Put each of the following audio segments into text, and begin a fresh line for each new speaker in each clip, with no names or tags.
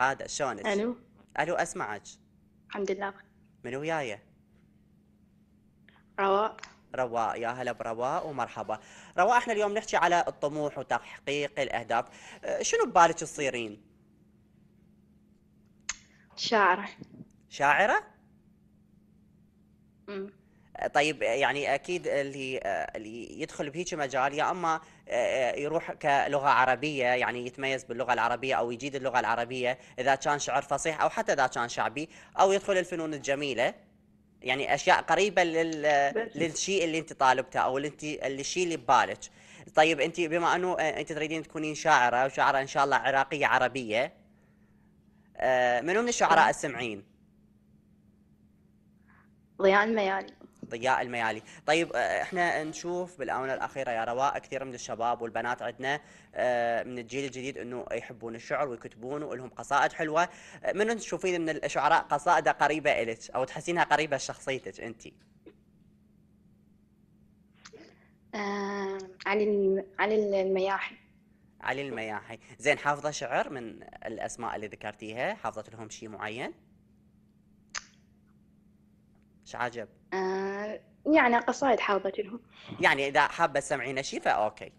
هذا شلونك؟ الو الو اسمعك الحمد لله من وياي؟ رواء رواء يا هلا برواء ومرحبا رواء احنا اليوم نحكي على الطموح وتحقيق الاهداف أه، شنو ببالك تصيرين شاعرة شاعرة امم طيب يعني اكيد اللي اللي يدخل بهيك مجال يا اما آه، آه، يروح كلغه عربيه يعني يتميز باللغه العربيه او يجيد اللغه العربيه اذا كان شعر فصيح او حتى اذا كان شعبي او يدخل الفنون الجميله يعني اشياء قريبه لل... للشيء اللي انت طالبته او اللي انت الشيء اللي ببالك طيب انت بما انه آه، انت تريدين تكونين شاعره وشاعره ان شاء الله عراقيه عربيه منو من الشعراء طيب. السمعين؟ ضيان ميالي ضياء الميالي طيب آه، احنا نشوف بالاونه الاخيره يا رواء كثير من الشباب والبنات عندنا آه، من الجيل الجديد انه يحبون الشعر ويكتبون ولهم قصائد حلوه آه، من تشوفين من الشعراء قصائده قريبه إلك او تحسينها قريبه لشخصيتك انت
آه، علي علي المياحي
علي المياحي زين حافظه شعر من الاسماء اللي ذكرتيها حافظه لهم شيء معين ايش عجب؟ آه
يعني قصايد حافظت لهم
يعني اذا حابه تسمعين شيء فاوكي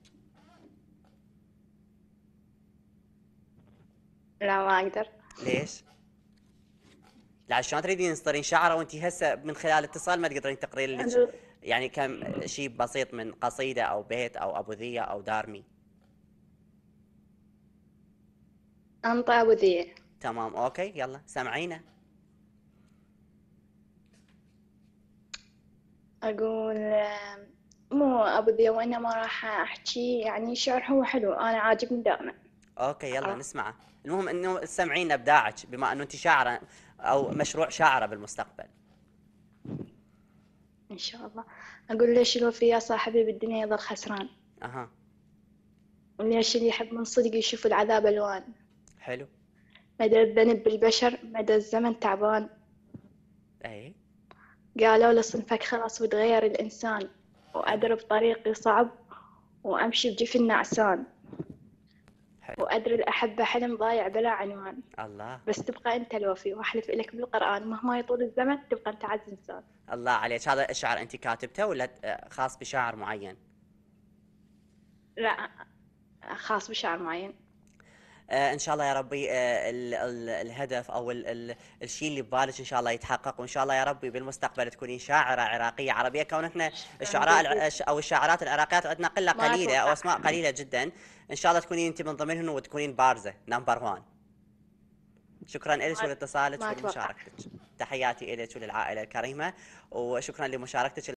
لا ما اقدر
ليش؟ لا شلون تريدين تصدرين شعره وانت هسه من خلال اتصال ما تقدرين تقرين يعني كم شيء بسيط من قصيده او بيت او ابوذيه او دارمي
انطى ابوذيه
تمام اوكي يلا سمعينا
أقول مو ذي وأنا ما راح أحكي يعني شعر هو حلو أنا عاجبني دائما
أوكي يلا آه. نسمعه المهم أنه تسمعين إبداعك بما أنه أنت شاعرة أو مشروع شاعرة بالمستقبل
إن شاء الله أقول ليش الوفي يا صاحبي بالدنيا يظل خسران أها وليش اللي يحب من صدق يشوف العذاب ألوان حلو مدى الذنب بالبشر مدى الزمن تعبان أي قالوا صنفك خلاص وتغير الإنسان وأدري بطريقي صعب وأمشي بجفن نعسان وأدري الأحبة حلم ضايع بلا عنوان الله بس تبقى أنت الوفي وأحلف لك بالقرآن مهما يطول الزمن تبقى أنت عز إنسان
الله عليك هذا الشعر أنت كاتبته ولا خاص بشاعر معين؟
لا خاص بشعر معين
آه، ان شاء الله يا ربي آه، الهدف او الشيء اللي ببالك ان شاء الله يتحقق وان شاء الله يا ربي بالمستقبل تكونين شاعره عراقيه عربيه كون احنا الشعراء او الشاعرات العراقيات عندنا قله قليله او اسماء قليله جدا ان شاء الله تكونين انت من ضمنهم وتكونين بارزه نمبر 1 شكرا لك ولاتصالك ولمشاركتك تحياتي لك وللعائله الكريمه وشكرا لمشاركتك